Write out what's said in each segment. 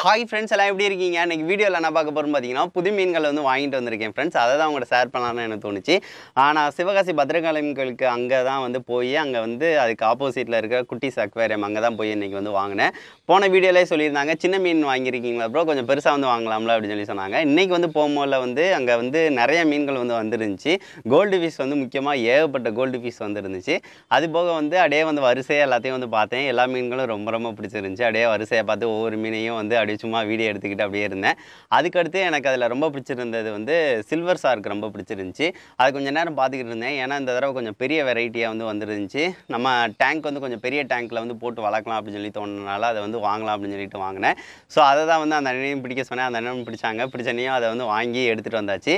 Hi friends எல்லாம் எப்படி இருக்கீங்க இன்றைக்கி வீடியோவில் என்ன பார்க்க போகிறோம் பார்த்தீங்கன்னா புது மீன்களை வந்து வாங்கிட்டு வந்திருக்கேன் ஃப்ரெண்ட்ஸ் அதை தான் உங்கள்கிட்ட ஷேர் பண்ணலாம்னு எனக்கு தோணுச்சு ஆனால் சிவகாசி பத்திரகாளம் அங்கே தான் வந்து போய் அங்கே வந்து அதுக்கு ஆப்போசிட்டில் இருக்கிற குட்டிஸ் அக்வேரியம் அங்கே தான் போய் இன்றைக்கி வந்து வாங்கினேன் போன வீடியோலேயே சொல்லியிருந்தாங்க சின்ன மீன் வாங்கியிருக்கீங்களா ப்ரோ கொஞ்சம் பெருசாக வந்து வாங்கலாம்ல அப்படின்னு சொல்லி சொன்னாங்க இன்றைக்கி வந்து போகும்போது வந்து அங்கே வந்து நிறைய மீன்கள் வந்து வந்துருந்துச்சு கோல்டு ஃபீஸ் வந்து முக்கியமாக ஏகப்பட்ட கோல்டு ஃபீஸ் வந்துருந்துச்சு அது போக வந்து அப்படியே வந்து வரிசையாக எல்லாத்தையும் வந்து பார்த்தேன் எல்லா மீன்களும் ரொம்ப ரொம்ப பிடிச்சிருந்துச்சு அப்படியே வரிசையாக பார்த்து ஒவ்வொரு மீனையும் வந்து முன்னாடி சும்மா வீடியோ எடுத்துக்கிட்டு அப்படியே இருந்தேன் அதுக்கடுத்து எனக்கு அதில் ரொம்ப பிடிச்சிருந்தது வந்து சில்வர் சார்க்கு ரொம்ப பிடிச்சிருந்துச்சி அது கொஞ்சம் நேரம் பார்த்துக்கிட்டு இருந்தேன் ஏன்னா இந்த தடவை கொஞ்சம் பெரிய வெரைட்டியாக வந்து வந்துருந்துச்சு நம்ம டேங்க் வந்து கொஞ்சம் பெரிய டேங்க்கில் வந்து போட்டு வளர்க்கலாம் அப்படின்னு சொல்லி தோணுனால அதை வந்து வாங்கலாம் அப்படின்னு சொல்லிட்டு வாங்கினேன் ஸோ அதை தான் வந்து அந்த அண்ணனையும் பிடிக்க சொன்னேன் அந்த அண்ணனும் பிடிச்சாங்க பிடிச்சனையும் அதை வந்து வாங்கி எடுத்துகிட்டு வந்தாச்சு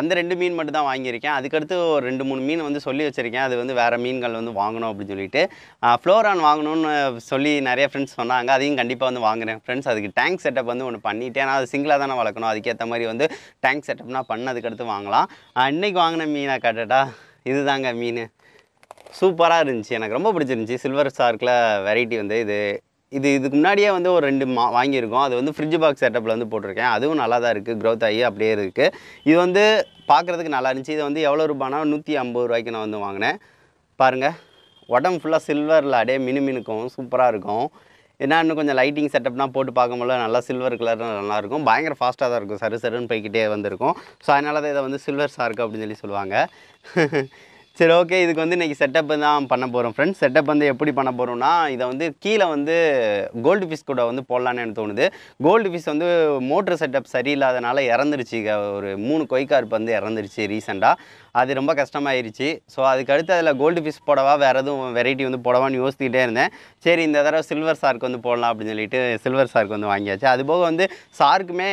அந்த ரெண்டு மீன் மட்டும் தான் வாங்கியிருக்கேன் அதுக்கடுத்து ஒரு ரெண்டு மூணு மீன் வந்து சொல்லி வச்சுருக்கேன் அது வந்து வேறு மீன்கள் வந்து வாங்கணும் அப்படின்னு சொல்லிட்டு ஃப்ளோரான் வாங்கணும்னு சொல்லி நிறைய ஃப்ரெண்ட்ஸ் சொன்னாங்க அதையும் கண்டிப்பாக வந்து வாங்குகிறேன் ஃப்ரெண்ட்ஸ் அதுக்கு டேங்க் செட்டப் வந்து ஒன்று பண்ணிட்டேன் நான் அது சிங்கிளாக தானே வளர்க்கணும் அதுக்கேற்ற மாதிரி வந்து டேங்க் செட்டப்னா பண்ணதுக்கடுத்து வாங்கலாம் இன்றைக்கி வாங்கின மீனை கட்டட்டா இதுதாங்க மீன் சூப்பராக இருந்துச்சு எனக்கு ரொம்ப பிடிச்சிருந்துச்சி சில்வர் ஸ்டார்க்கில் வெரைட்டி வந்து இது இது இதுக்கு முன்னாடியே வந்து ஒரு ரெண்டு மா வாங்கியிருக்கோம் அது வந்து ஃப்ரிட்ஜ் பாக்ஸ் செட்டப்பில் வந்து போட்டிருக்கேன் அதுவும் நல்லா தான் இருக்குது க்ரோத் ஆகி அப்படியே இருக்குது இது வந்து பார்க்குறதுக்கு நல்லா இருந்துச்சு இது வந்து எவ்வளோ ரூபானா நூற்றி ஐம்பது ரூபாய்க்கு நான் வந்து வாங்கினேன் பாருங்கள் உடம்பு ஃபுல்லாக சில்வரில் அப்படியே மினு மினுக்கும் சூப்பராக இருக்கும் ஏன்னா இன்னும் கொஞ்சம் லைட்டிங் செட்டப்லாம் போட்டு பார்க்கும்போது நல்லா சில்வர் கலர் நல்லாயிருக்கும் பயங்கர ஃபாஸ்ட்டாக தான் இருக்கும் சரு சருன்னு போய்கிட்டே வந்திருக்கும் ஸோ அதனால தான் இதை வந்து சில்வர் சார்க்கு அப்படின்னு சொல்லி சொல்லுவாங்க சரி ஓகே இதுக்கு வந்து இன்றைக்கி செட்டப் தான் பண்ண போகிறோம் ஃப்ரெண்ட்ஸ் செட்டப் வந்து எப்படி பண்ண போகிறோம்னா இதை வந்து கீழே வந்து கோல்டு ஃபிஷ் கூட வந்து போடலான்னு எனக்கு தோணுது கோல்டு ஃபிஷ் வந்து மோட்ரு செட்டப் சரியில்லாதனால இறந்துருச்சு ஒரு மூணு கொய்கார்ப் வந்து இறந்துருச்சு ரீசெண்டாக அது ரொம்ப கஷ்டமாயிருச்சு ஸோ அதுக்கடுத்து அதில் கோல்டு ஃபிஷ் போடவா வேறு எதுவும் வெரைட்டி வந்து போடவான்னு யோசிக்கிட்டே இருந்தேன் சரி இந்த தடவை சில்வர் சார்க்கு வந்து போடலாம் அப்படின்னு சொல்லிட்டு சில்வர் சார்க்கு வந்து வாங்கியாச்சு அது போக வந்து சார்க்குமே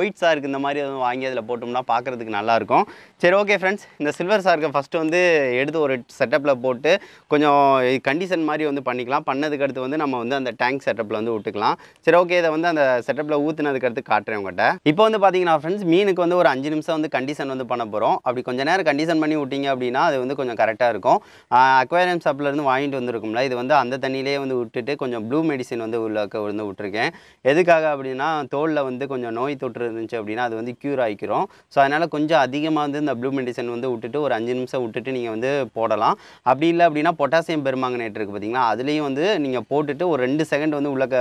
ஒயிட் சார்க்கு இந்த மாதிரி எதுவும் வாங்கி அதில் போட்டோம்னா பார்க்குறதுக்கு நல்லாயிருக்கும் சரி ஓகே ஃப்ரெண்ட்ஸ் இந்த சில்வர் சார்க்கை ஃபஸ்ட்டு வந்து எடுத்து ஒரு செட்டப்பில் போட்டு கொஞ்சம் கண்டிஷன் மாதிரி வந்து பண்ணிக்கலாம் பண்ணதுக்கு அடுத்து வந்து நம்ம வந்து அந்த டேங்க் செட்டப்பில் வந்து விட்டுக்கலாம் சரி ஓகே இதை வந்து அந்த செட்டப்பில் ஊற்றுனதுக்கு அடுத்து காட்டுறேன் உங்கள்கிட்ட இப்போ வந்து பார்த்தீங்கன்னா ஃப்ரெண்ட்ஸ் மீனுக்கு வந்து ஒரு அஞ்சு நிமிஷம் வந்து கண்டிஷன் வந்து பண்ண போகிறோம் அப்படி கொஞ்சம் நேரம் கண்டிஷன் பண்ணி விட்டிங்க அப்படின்னா அது வந்து கொஞ்சம் கரெக்டாக இருக்கும் அக்வேரியம் ஷாப்லேருந்து வாங்கிட்டு வந்திருக்கும்ல இது வந்து அந்த தண்ணியிலே வந்து விட்டுட்டு கொஞ்சம் ப்ளூ மெடிசன் வந்து உள்ள வந்து விட்டுருக்கேன் எதுக்காக அப்படின்னா தோலில் வந்து கொஞ்சம் நோய் தொற்று இருந்துச்சு அப்படின்னா அது வந்து க்யூர் ஆகிக்கிறோம் ஸோ அதனால் கொஞ்சம் அதிகமாக வந்து இந்த ப்ளூ மெடிசன் வந்து விட்டுட்டு ஒரு அஞ்சு நிமிஷம் விட்டுட்டு நீங்கள் வந்து போடலாம் அப்படி இல்லை அப்படின்னா பொட்டாசியம் பெருமாங்கனேட் இருக்குது பார்த்திங்களா அதுலேயும் வந்து நீங்கள் போட்டுட்டு ஒரு ரெண்டு செகண்ட் வந்து உள்ளக்க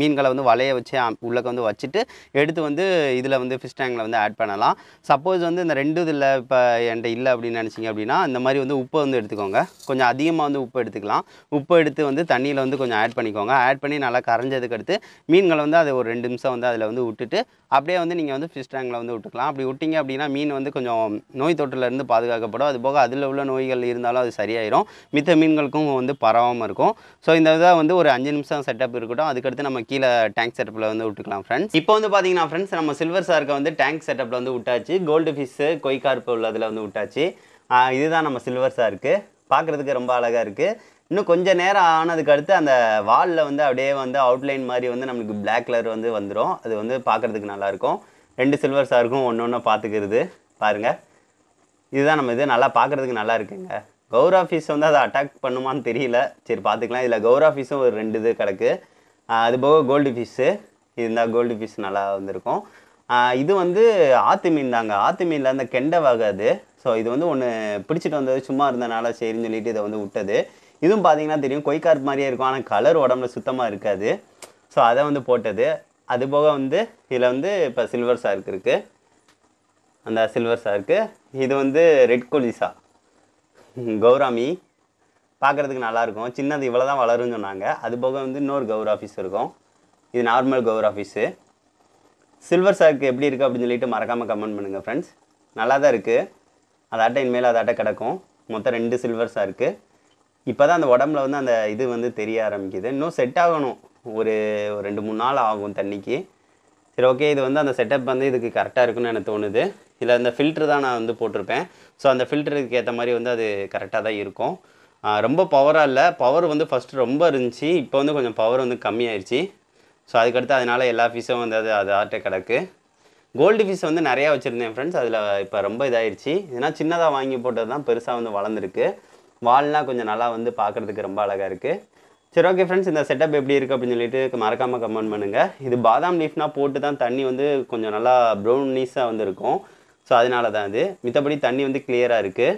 மீன்களை வந்து வலைய வச்சு உள்ளக்க வந்து வச்சுட்டு எடுத்து வந்து இதில் வந்து ஃபிஷ் டேங்கில் வந்து ஆட் பண்ணலாம் சப்போஸ் வந்து இந்த ரெண்டு இதில் இப்போ என்கிட்ட இல்லை அப்படின்னு நினச்சிங்க அப்படின்னா இந்த மாதிரி வந்து உப்பை வந்து எடுத்துக்கோங்க கொஞ்சம் அதிகமாக வந்து உப்பு எடுத்துக்கலாம் உப்பு எடுத்து வந்து தண்ணியில் வந்து கொஞ்சம் ஆட் பண்ணிக்கோங்க ஆட் பண்ணி நல்லா கரைஞ்சதுக்கு அடுத்து மீன்களை வந்து அதை ஒரு ரெண்டு நிமிஷம் வந்து அதில் வந்து விட்டுட்டு அப்படியே வந்து நீங்கள் வந்து ஃபிஷ் டேங்கில் வந்து விட்டுக்கலாம் அப்படி விட்டிங்க அப்படின்னா மீன் வந்து கொஞ்சம் நோய் தொற்றுலேருந்து பாதுகாக்கப்படும் அதுபோக அதில் உள்ள உள்ள நோய்கள் இருந்தாலும் அது சரியாயிடும் மித்த மீன்களுக்கும் வந்து பரவாமல் இருக்கும் ஸோ இந்த இதாக வந்து ஒரு அஞ்சு நிமிஷம் செட்டப் இருக்கட்டும் அதுக்கடுத்து நம்ம கீழே டேங்க் செட்டப்பில் வந்து விட்டுக்கலாம் ஃப்ரெண்ட்ஸ் இப்போ வந்து பார்த்தீங்கன்னா ஃப்ரெண்ட்ஸ் நம்ம சில்வர் சார்க்கை வந்து டேங்க் செட்டப்பில் வந்து விட்டாச்சு கோல்டு ஃபிஷ்ஷு கொய்கார்ப்பு உள்ளதில் வந்து விட்டாச்சு இதுதான் நம்ம சில்வர் சார்க்கு பார்க்குறதுக்கு ரொம்ப அழகாக இருக்குது இன்னும் கொஞ்சம் நேரம் ஆனதுக்கு அடுத்து அந்த வாலில் வந்து அப்படியே வந்து அவுட்லைன் மாதிரி வந்து நம்மளுக்கு பிளாக் கலர் வந்து வந்துடும் அது வந்து பார்க்குறதுக்கு நல்லாயிருக்கும் ரெண்டு சில்வர் சாருக்கும் ஒன்று ஒன்றா பார்த்துக்கிறது பாருங்கள் இதுதான் நம்ம இது நல்லா பார்க்குறதுக்கு நல்லா இருக்குங்க கௌர் ஆஃபீஸ் வந்து அதை அட்டாக் பண்ணுமான்னு தெரியல சரி பார்த்துக்கலாம் இதில் கௌர் ஆஃபீஸும் ஒரு ரெண்டு இது கிடக்கு அது போக கோல்டு ஃபிஷ்ஷு இருந்தால் கோல்டு ஃபிஷ் நல்லா வந்திருக்கும் இது வந்து ஆத்து மீன் தாங்க ஆத்து மீனில் அந்த கெண்டை வகை அது ஸோ இது வந்து ஒன்று பிடிச்சிட்டு வந்தது சும்மா இருந்தனால சரின்னு சொல்லிட்டு இதை வந்து விட்டது இதுவும் பார்த்தீங்கன்னா தெரியும் கொய்கார்ப் மாதிரியே இருக்கும் ஆனால் கலர் உடம்புல சுத்தமாக இருக்காது ஸோ அதை வந்து போட்டது அது போக வந்து இதில் வந்து இப்போ சில்வர் சார்க் இருக்குது அந்த சில்வர் சாருக்கு இது வந்து ரெட் கொலிசா கௌராமி பார்க்குறதுக்கு நல்லாயிருக்கும் சின்னது இவ்வளோ தான் வளரும்னு சொன்னாங்க அது போக வந்து இன்னொரு கௌர் ஆஃபீஸ் இருக்கும் இது நார்மல் கௌர் ஆஃபீஸு சில்வர் சார்க்கு எப்படி இருக்குது அப்படின்னு சொல்லிட்டு மறக்காமல் கமெண்ட் பண்ணுங்கள் ஃப்ரெண்ட்ஸ் நல்லா தான் இருக்குது அதாட்ட இனிமேல் அதாட்ட கிடக்கும் மொத்தம் ரெண்டு சில்வர் இருக்குது இப்போ தான் அந்த உடம்புல வந்து அந்த இது வந்து தெரிய ஆரம்பிக்குது இன்னும் செட் ஆகணும் ஒரு ரெண்டு மூணு நாள் ஆகும் தண்ணிக்கு சரி ஓகே இது வந்து அந்த செட்டப் வந்து இதுக்கு கரெக்டாக இருக்குன்னு எனக்கு தோணுது இதில் அந்த ஃபில்ட்ரு தான் நான் வந்து போட்டிருப்பேன் ஸோ அந்த ஃபில்டருக்கு ஏற்ற மாதிரி வந்து அது கரெக்டாக தான் இருக்கும் ரொம்ப பவராக இல்லை பவர் வந்து ஃபஸ்ட்டு ரொம்ப இருந்துச்சு இப்போ வந்து கொஞ்சம் பவர் வந்து கம்மியாயிருச்சு ஸோ அதுக்கடுத்து அதனால் எல்லா ஃபீஸும் வந்து அது அது ஆட்டை கிடக்கு கோல்டு ஃபீஸ் வந்து நிறையா வச்சுருந்தேன் ஃப்ரெண்ட்ஸ் அதில் இப்போ ரொம்ப இதாகிடுச்சு ஏன்னா சின்னதாக வாங்கி போட்டது தான் பெருசாக வந்து வளர்ந்துருக்கு வால்லாம் கொஞ்சம் நல்லா வந்து பார்க்குறதுக்கு ரொம்ப அழகாக இருக்குது சரி ஓகே ஃப்ரெண்ட்ஸ் இந்த செட்டப் எப்படி இருக்குது அப்படின்னு சொல்லிட்டு மறக்காமல் கமெண்ட் பண்ணுங்கள் இது பாதாம் லீஃப்னால் போட்டு தான் தண்ணி வந்து கொஞ்சம் நல்லா ப்ரௌனிஸாக வந்து இருக்கும் ஸோ அதனால தான் அது மித்தபடி தண்ணி வந்து கிளியராக இருக்குது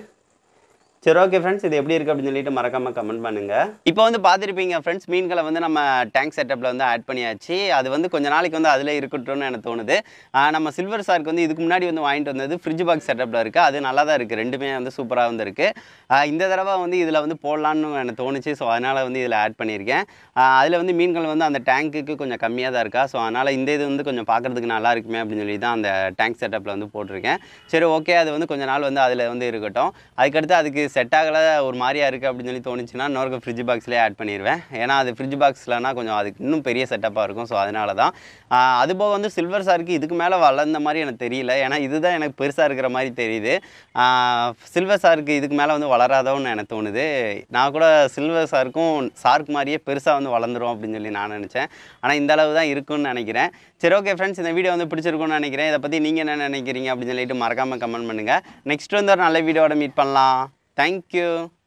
சரி ஓகே ஃப்ரெண்ட்ஸ் இது எப்படி இருக்குது அப்படின்னு சொல்லிட்டு மறக்காமல் கமெண்ட் பண்ணுங்கள் இப்போ வந்து பார்த்துருப்பீங்க ஃப்ரெண்ட்ஸ் மீன்களை வந்து நம்ம டேங்க் செட்டப்பில் வந்து ஆட் பண்ணியாச்சு அது வந்து கொஞ்ச நாளைக்கு வந்து அதில் இருக்கட்டும்னு எனக்கு தோணுது நம்ம சில்வர் சார்க்கு வந்து இதுக்கு முன்னாடி வந்து வாங்கிட்டு வந்தது ஃப்ரிட்ஜ் பாக்ஸ் செட்டப்பில் இருக்குது அது நல்லா தான் இருக்குது ரெண்டுமே வந்து சூப்பராக வந்து இருக்குது இந்த தடவை வந்து இதில் வந்து போடலான்னு எனக்கு தோணுச்சு ஸோ அதனால் வந்து இதில் ஆட் பண்ணியிருக்கேன் அதில் வந்து மீன்கள் வந்து அந்த டேங்க்குக்கு கொஞ்சம் கம்மியாக தான் இருக்கா ஸோ அதனால் இந்த இது வந்து கொஞ்சம் பார்க்குறதுக்கு நல்லா இருக்குமே அப்படின்னு சொல்லி தான் அந்த டேங்க் செட்டப்பில் வந்து போட்டிருக்கேன் சரி ஓகே அது வந்து கொஞ்ச நாள் வந்து அதில் வந்து இருக்கட்டும் அதுக்கடுத்து அதுக்கு செட் ஆகலை ஒரு மாதிரியாக இருக்குது அப்படின்னு சொல்லி தோணுச்சுன்னா இன்னொரு ஃப்ரிட்ஜ் பாக்ஸ்லேயே ஆட் பண்ணிடுவேன் ஏன்னா அது ஃப்ரிட்ஜ் பாக்ஸ்லனா கொஞ்சம் அதுக்கு இன்னும் பெரிய செட்டப்பாக இருக்கும் ஸோ அதனால தான் அது போக வந்து சில்வர் சாருக்கு இதுக்கு மேலே வளர்ந்த மாதிரி எனக்கு தெரியல ஏன்னா இதுதான் எனக்கு பெருசாக இருக்கிற மாதிரி தெரியுது சில்வர் சாருக்கு இதுக்கு மேலே வந்து வளராதோன்னு எனக்கு தோணுது நான் கூட சில்வர் சாருக்கும் சார்க்கு மாதிரியே பெருசாக வந்து வளர்ந்துரும் அப்படின்னு சொல்லி நான் நினச்சேன் ஆனால் இந்த அளவு தான் இருக்குன்னு நினைக்கிறேன் சரி ஓகே ஃப்ரெண்ட்ஸ் இந்த வீடியோ வந்து பிடிச்சிருக்கும்னு நினைக்கிறேன் இதை பற்றி நீங்கள் என்ன நினைக்கிறீங்க அப்படின்னு சொல்லிட்டு மறக்காமல் கமெண்ட் பண்ணுங்கள் நெக்ஸ்ட் வந்து ஒரு நல்ல வீடியோட மீட் பண்ணலாம் Thank you.